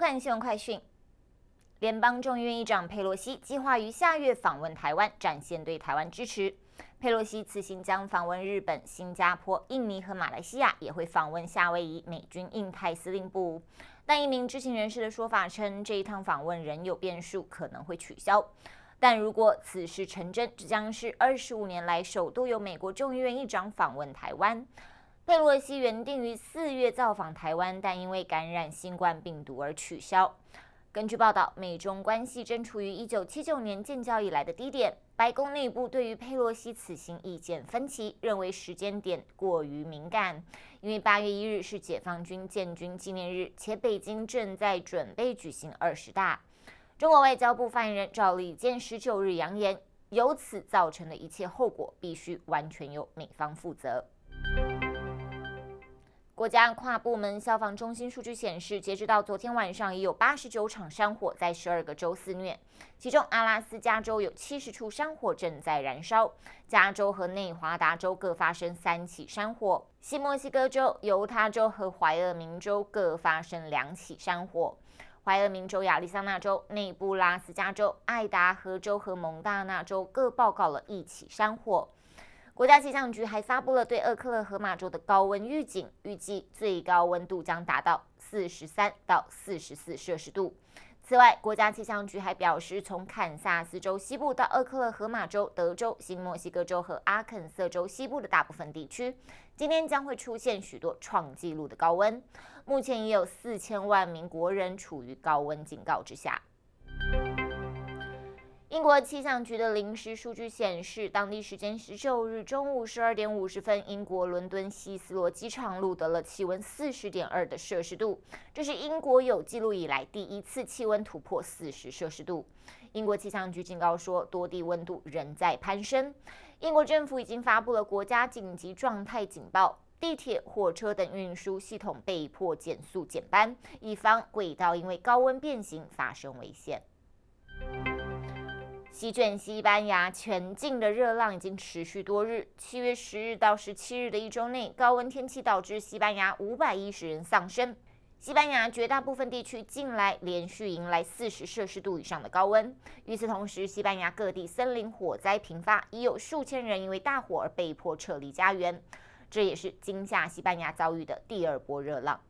看新闻快讯，联邦众议院议长佩洛西计划于下月访问台湾，展现对台湾支持。佩洛西此行将访问日本、新加坡、印尼和马来西亚，也会访问夏威夷美军印太司令部。但一名知情人士的说法称，这一趟访问仍有变数，可能会取消。但如果此事成真，这将是二十五年来首度由美国众议院议长访问台湾。佩洛西原定于四月造访台湾，但因为感染新冠病毒而取消。根据报道，美中关系正处于1979年建交以来的低点。白宫内部对于佩洛西此行意见分歧，认为时间点过于敏感，因为8月1日是解放军建军纪念日，且北京正在准备举行二十大。中国外交部发言人赵立坚19日扬言，由此造成的一切后果必须完全由美方负责。国家跨部门消防中心数据显示，截止到昨天晚上，已有八十九场山火在十二个州肆虐。其中，阿拉斯加州有七十处山火正在燃烧，加州和内华达州各发生三起山火，西墨西哥州、犹他州和怀俄明州各发生两起山火，怀俄明州、亚利桑那州、内布拉斯加州、爱达荷州和蒙大纳州各报告了一起山火。国家气象局还发布了对俄克勒河马州的高温预警，预计最高温度将达到四十三到四十四摄氏度。此外，国家气象局还表示，从堪萨斯州西部到俄克勒河马州、德州、新墨西哥州和阿肯色州西部的大部分地区，今天将会出现许多创纪录的高温。目前已有四千万名国人处于高温警告之下。英国气象局的临时数据显示，当地时间十九日中午十二点五十分，英国伦敦希斯罗机场录得了气温四十点二的摄氏度，这是英国有记录以来第一次气温突破四十摄氏度。英国气象局警告说，多地温度仍在攀升。英国政府已经发布了国家紧急状态警报，地铁、火车等运输系统被迫减速减班，以防轨道因为高温变形发生危险。席卷西班牙全境的热浪已经持续多日。七月十日到十七日的一周内，高温天气导致西班牙五百一十人丧生。西班牙绝大部分地区近来连续迎来四十摄氏度以上的高温。与此同时，西班牙各地森林火灾频发，已有数千人因为大火而被迫撤离家园。这也是今夏西班牙遭遇的第二波热浪。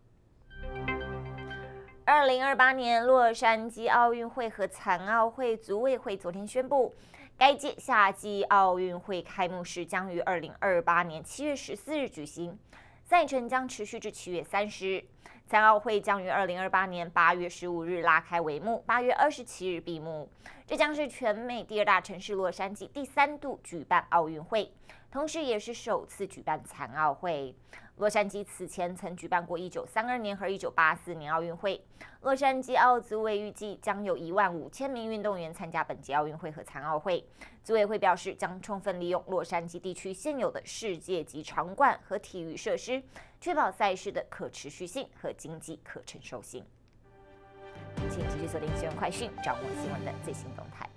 二零二八年洛杉矶奥运会和残奥会组委会昨天宣布，该届夏季奥运会开幕式将于二零二八年七月十四日举行，赛程将持续至七月三十日。残奥会将于二零二八年八月十五日拉开帷幕，八月二十七日闭幕。这将是全美第二大城市洛杉矶第三度举办奥运会，同时也是首次举办残奥会。洛杉矶此前曾举办过一九三二年和一九八四年奥运会。洛杉矶奥组委预计将有一万五千名运动员参加本届奥运会和残奥会。组委会表示，将充分利用洛杉矶地区现有的世界级场馆和体育设施。确保赛事的可持续性和经济可承受性，请继续锁定《新闻快讯》，掌握新闻的最新动态。